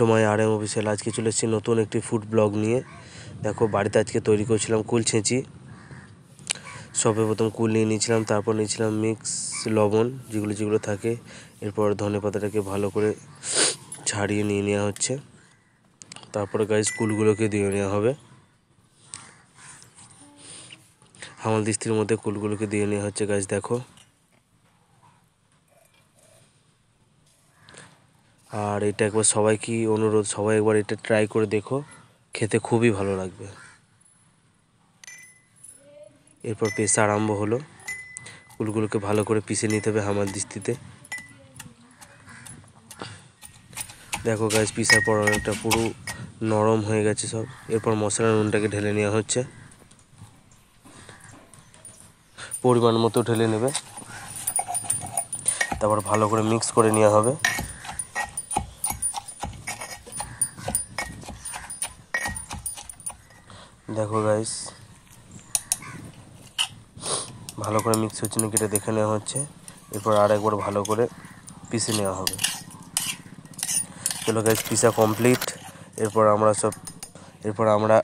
তোমায় আর M official আজকে চলে এসেছি নতুন একটি ফুড ব্লগ নিয়ে দেখো বাড়িতে আজকে তৈরি করেছিলাম কুল ছেঁচি সবে প্রথম কুল নিয়ে নিয়েছিলাম তারপর নিয়েছিলাম মিক্স লবণ যেগুলো যেগুলো থাকে এরপর ধনে পাতাটাকে ভালো করে ছাড়িয়ে নিয়ে নেওয়া হচ্ছে তারপরে গাইজ কুলগুলোকে দিয়ে নেওয়া হবে হামাল দৃষ্টির মধ্যে কুলগুলোকে দিয়ে নেওয়া হচ্ছে গাছ দেখো আর এটা একবার কি অনুরোধ সবাই একবার এটা ট্রাই করে দেখো খেতে খুবই ভালো লাগবে এরপর পেশা আরম্ভ হলো উলগুলোকে ভালো করে পিষে নিতে হবে হামার দৃষ্টিতে দেখো গাছ পিসার পর অনেকটা পুরো নরম হয়ে গেছে সব এরপর মশলার নুনটাকে ঢেলে নেওয়া হচ্ছে পরিমাণ মতো ঢেলে নেবে তারপর ভালো করে মিক্স করে নেওয়া হবে দেখো গাইস ভালো করে মিক্স হচ্ছে না কেটে দেখে নেওয়া হচ্ছে এরপর আর একবার ভালো করে পিষে নেওয়া হবে চলো গাইস পিসা কমপ্লিট এরপর আমরা সব এরপর আমরা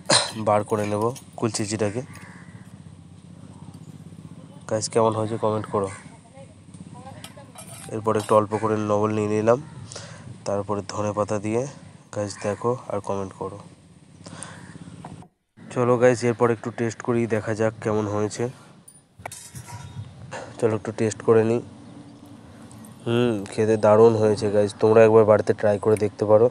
বার করে নেব কুলচিচিটাকে গাইস কেমন হয়েছে কমেন্ট করো এরপর একটু অল্প করে নবল নিয়ে নিলাম তারপরে ধনে পাতা দিয়ে গাছ দেখো আর কমেন্ট করো চলো গাইস এরপর একটু টেস্ট করি দেখা যাক কেমন হয়েছে চলো একটু টেস্ট করে নিই হুম খেতে দারুণ হয়েছে গাইজ তোমরা একবার বাড়িতে ট্রাই করে দেখতে পারো